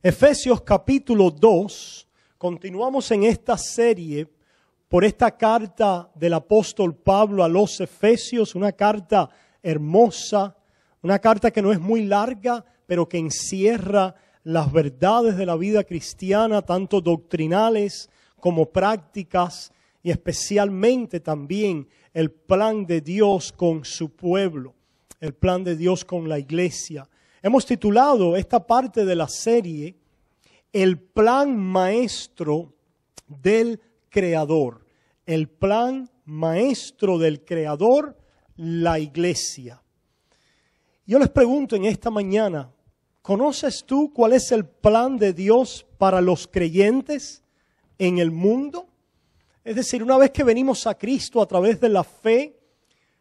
Efesios capítulo 2, continuamos en esta serie por esta carta del apóstol Pablo a los Efesios, una carta hermosa, una carta que no es muy larga, pero que encierra las verdades de la vida cristiana, tanto doctrinales como prácticas, y especialmente también el plan de Dios con su pueblo, el plan de Dios con la iglesia. Hemos titulado esta parte de la serie El plan maestro del Creador. El plan maestro del Creador, la iglesia. Yo les pregunto en esta mañana, ¿conoces tú cuál es el plan de Dios para los creyentes en el mundo? Es decir, una vez que venimos a Cristo a través de la fe,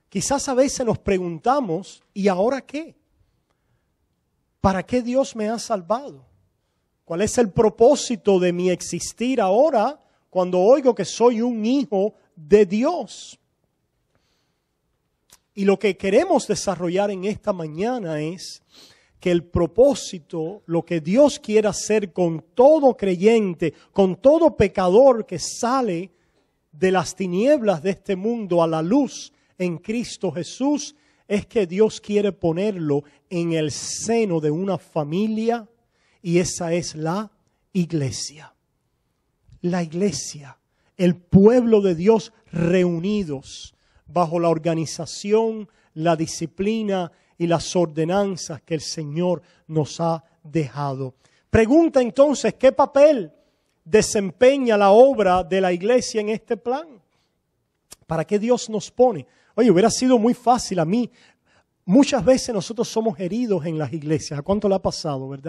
quizás a veces nos preguntamos, ¿y ahora qué? ¿para qué Dios me ha salvado? ¿Cuál es el propósito de mi existir ahora cuando oigo que soy un hijo de Dios? Y lo que queremos desarrollar en esta mañana es que el propósito, lo que Dios quiere hacer con todo creyente, con todo pecador que sale de las tinieblas de este mundo a la luz en Cristo Jesús, es que Dios quiere ponerlo en el seno de una familia y esa es la iglesia. La iglesia, el pueblo de Dios reunidos bajo la organización, la disciplina y las ordenanzas que el Señor nos ha dejado. Pregunta entonces, ¿qué papel desempeña la obra de la iglesia en este plan? ¿Para qué Dios nos pone? Oye, hubiera sido muy fácil a mí. Muchas veces nosotros somos heridos en las iglesias. ¿A cuánto le ha pasado, verdad?